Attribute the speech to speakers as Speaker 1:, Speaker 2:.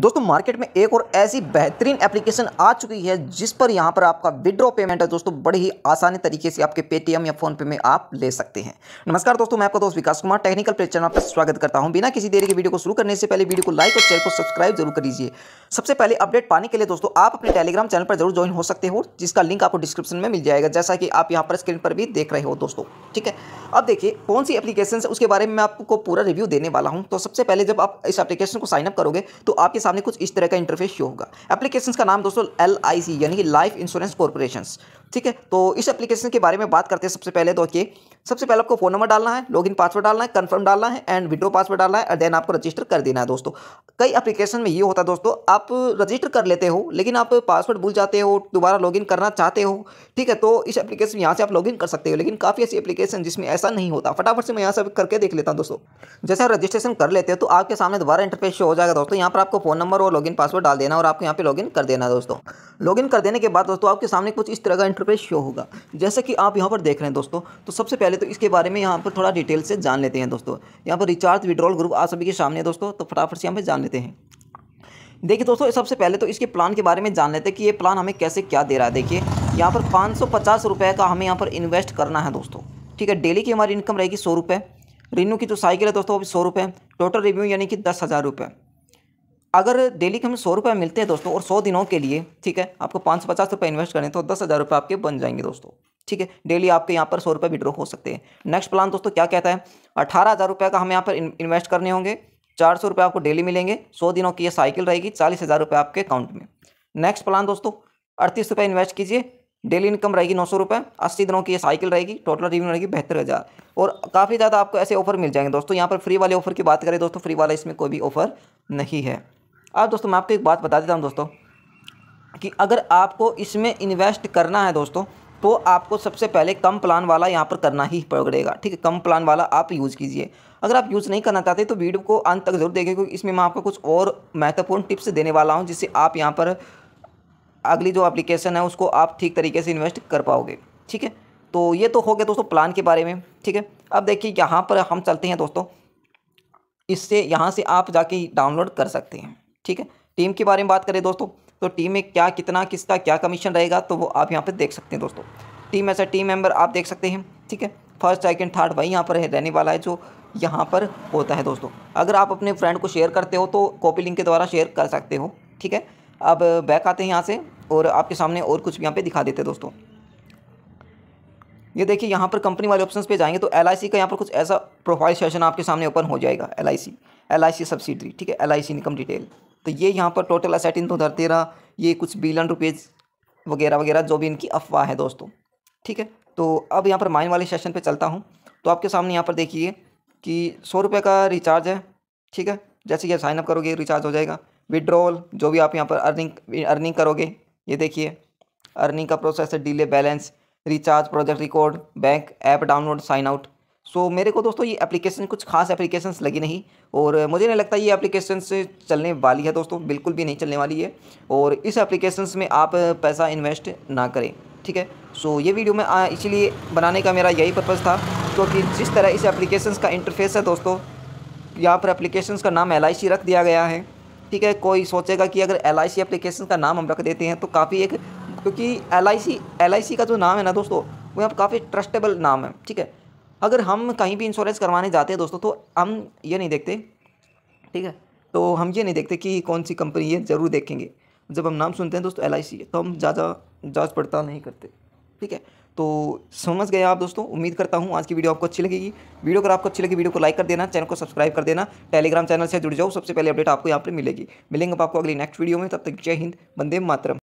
Speaker 1: दोस्तों मार्केट में एक और ऐसी बेहतरीन एप्लीकेशन आ चुकी है जिस पर यहाँ पर आपका विड्रॉ पेमेंट है दोस्तों बड़े ही आसानी तरीके से आपके पेटीएम या फोनपे में आप ले सकते हैं नमस्कार दोस्तों मैं आपका दोस्त Vikas Kumar technical plate channel पर स्वागत करता हूँ बिना किसी देरी के वीडियो को शुरू करने से पहले वीडियो को लाइक और चैनल को सब्सक्राइब जरूर कर दीजिए सबसे पहले अपडेट पाने के लिए दोस्तों आप अपने टेलीग्राम चैनल पर जरूर ज्वाइन हो सकते हो जिसका लिंक आपको डिस्क्रिप्शन में मिल जाएगा जैसा कि आप यहाँ पर स्क्रीन पर भी देख रहे हो दोस्तों ठीक है अब देखिए कौन सी एप्लीकेशन है उसके बारे में मैं आपको पूरा रिव्यू देने वाला हूँ तो सबसे पहले जब आप इस एप्लीकेशन को साइनअप करोगे तो आपके सामने कुछ इस तरह का इंटरफेस शो होगा एप्लीकेशन का नाम दोस्तों एल यानी कि लाइफ इंश्योरेंस कॉरपोरेशन ठीक है तो इस एप्लीकेशन के बारे में बात करते हैं सबसे पहले तो ये सबसे पहले आपको फोन नंबर डालना है लॉगिन पासवर्ड डालना है कंफर्म डालना है एंड विड्रो पासवर्ड डालना है और देन आपको रजिस्टर कर देना है दोस्तों कई एप्लीकेशन में ये होता है दोस्तों आप रजिस्टर कर लेते हो लेकिन आप पासवर्ड भूल जाते हो दोबारा लॉगिन करना चाहते हो ठीक है तो इस एप्लीकेशन यहाँ से आप लॉगिन कर सकते हो लेकिन काफ़ी ऐसी एप्लीकेशन जिसमें ऐसा नहीं होता फटाफट से मैं यहाँ से करके देख लेता हूँ दोस्तों जैसे आप रजिस्ट्रेशन कर लेते हो तो आपके सामने दोबारा इंटरफेस शो हो जाएगा दोस्तों यहाँ पर आपको फोन नंबर और लॉगिन पासवर्ड डाल देना और आपको यहाँ पे लॉगिन कर देना दोस्तों लॉगिन कर देने के बाद दोस्तों आपके सामने कुछ इस तरह का मीटर पे शो होगा जैसा कि आप यहाँ पर देख रहे हैं दोस्तों तो सबसे पहले तो इसके बारे में यहाँ पर थोड़ा डिटेल से जान लेते हैं दोस्तों यहाँ पर रिचार्ज विड्रॉल ग्रुप आप सभी के सामने दोस्तों तो फटाफट से यहाँ पर जान लेते हैं देखिए दोस्तों सबसे पहले तो इसके प्लान के बारे में जान लेते हैं कि ये प्लान हमें कैसे क्या दे रहा है देखिए यहाँ पर पाँच सौ पचास का हमें यहाँ पर इन्वेस्ट करना है दोस्तों ठीक है डेली की हमारी इनकम रहेगी सौ रुपये रिन्यू की जो साइकिल है दोस्तों वो भी सौ रुपये टोटल रिव्यू यानी कि दस हज़ार रुपये अगर डेली के हमें सौ रुपये मिलते हैं दोस्तों और सौ दिनों के लिए ठीक है आपको पाँच सौ पचास रुपये इन्वेस्ट करें तो दस हज़ार रुपये आपके बन जाएंगे दोस्तों ठीक है डेली आपके यहाँ पर सौ रुपये विड्रॉ हो सकते हैं नेक्स्ट प्लान दोस्तों क्या कहता है अठारह हज़ार रुपये का हम यहाँ पर इन्वेस्ट करने होंगे चार सौ रुपये आपको डेली मिलेंगे सौ दिनों की यह साइकिल रहेगी चालीस हज़ार रुपये आपके अकाउंट में नेक्स्ट प्लान दोस्तों अड़तीस रुपये इन्वेस्ट कीजिए डेली इनकम रहेगी नौ सौ रुपये अस्सी दिनों की यह साइकिल रहेगी टोटल रिव्यू रहेगी बेहतर हज़ार और काफ़ी ज़्यादा आपको ऐसे ऑफर मिल जाएंगे दोस्तों यहाँ पर फ्री वाले ऑफर की बात करें दोस्तों फ्री वाला इसमें कोई भी ऑफर नहीं है अब दोस्तों मैं आपको एक बात बता देता हूँ दोस्तों कि अगर आपको इसमें इन्वेस्ट करना है दोस्तों तो आपको सबसे पहले कम प्लान वाला यहाँ पर करना ही पड़ेगा ठीक है कम प्लान वाला आप यूज़ कीजिए अगर आप यूज़ नहीं करना चाहते तो वीडियो को अंत तक जरूर देखें क्योंकि इसमें मैं आपको कुछ और महत्वपूर्ण टिप्स देने वाला हूँ जिससे आप यहाँ पर अगली जो एप्लीकेशन है उसको आप ठीक तरीके से इन्वेस्ट कर पाओगे ठीक है तो ये तो हो गया दोस्तों प्लान के बारे में ठीक है अब देखिए यहाँ पर हम चलते हैं दोस्तों इससे यहाँ से आप जाके डाउनलोड कर सकते हैं ठीक है टीम के बारे में बात करें दोस्तों तो टीम में क्या कितना किसका क्या कमीशन रहेगा तो वो आप यहाँ पर देख सकते हैं दोस्तों टीम ऐसा टीम मेम्बर आप देख सकते हैं ठीक है फर्स्ट सेकेंड थर्ड वही यहाँ पर रहने वाला है जो यहाँ पर होता है दोस्तों अगर आप अपने फ्रेंड को शेयर करते हो तो कॉपी लिंक के द्वारा शेयर कर सकते हो ठीक है अब बैक आते हैं यहाँ से और आपके सामने और कुछ भी यहाँ पे दिखा देते हैं दोस्तों ये देखिए यहाँ पर कंपनी वाले ऑप्शन पे जाएंगे तो एल का यहाँ पर कुछ ऐसा प्रोफाइल सेशन आपके सामने ओपन हो जाएगा L I C L I C subsidiary ठीक है L I C income detail तो ये यहाँ पर टोटल असेट इन दो धरतेरा ये कुछ बिलियन रुपीज़ वगैरह वगैरह जो भी इनकी अफवाह है दोस्तों ठीक है तो अब यहाँ पर माइन वाले सेशन पे चलता हूँ तो आपके सामने यहाँ पर देखिए कि सौ रुपये का रिचार्ज है ठीक है जैसे ये साइनअप करोगे रिचार्ज हो जाएगा विड्रॉल जो भी आप यहाँ पर अर्निंग अर्निंग करोगे ये देखिए अर्निंग का प्रोसेस है delay balance recharge project record bank app download sign out so so, मेरे को दोस्तों ये एप्लीकेशन कुछ खास एप्लीकेशन लगी नहीं और मुझे नहीं लगता ये एप्लीकेशन से चलने वाली है दोस्तों बिल्कुल भी नहीं चलने वाली है और इस एप्लीकेशन में आप पैसा इन्वेस्ट ना करें ठीक है सो so, ये वीडियो में इसीलिए बनाने का मेरा यही पर्पज़ था क्योंकि तो जिस तरह इस एप्लीकेशन का इंटरफेस है दोस्तों यहाँ पर एप्लीकेशन का नाम एल रख दिया गया है ठीक है कोई सोचेगा कि अगर एल आई एप्लीकेशन का नाम हम रख देते हैं तो काफ़ी एक क्योंकि एल आई का जो नाम है ना दोस्तों वो यहाँ काफ़ी ट्रस्टेबल नाम है ठीक है अगर हम कहीं भी इंश्योरेंस करवाने जाते हैं दोस्तों तो हम ये नहीं देखते ठीक है तो हम ये नहीं देखते कि कौन सी कंपनी है ज़रूर देखेंगे जब हम नाम सुनते हैं दोस्तों एल तो हम ज़्यादा जाँच पड़ताल नहीं करते ठीक है तो समझ गए आप दोस्तों उम्मीद करता हूँ आज की वीडियो आपको अच्छी लगेगी वीडियो अगर आपको अच्छी लगी वीडियो को लाइक कर देना चैनल को सब्सक्राइब कर देना टेलीग्राम चैनल से जुड़ जाओ सबसे पहले अपडेट आपको यहाँ पर मिलेगी मिलेंगे आपको अगली नेक्स्ट वीडियो में तब तक जय हिंद बंदे मातरम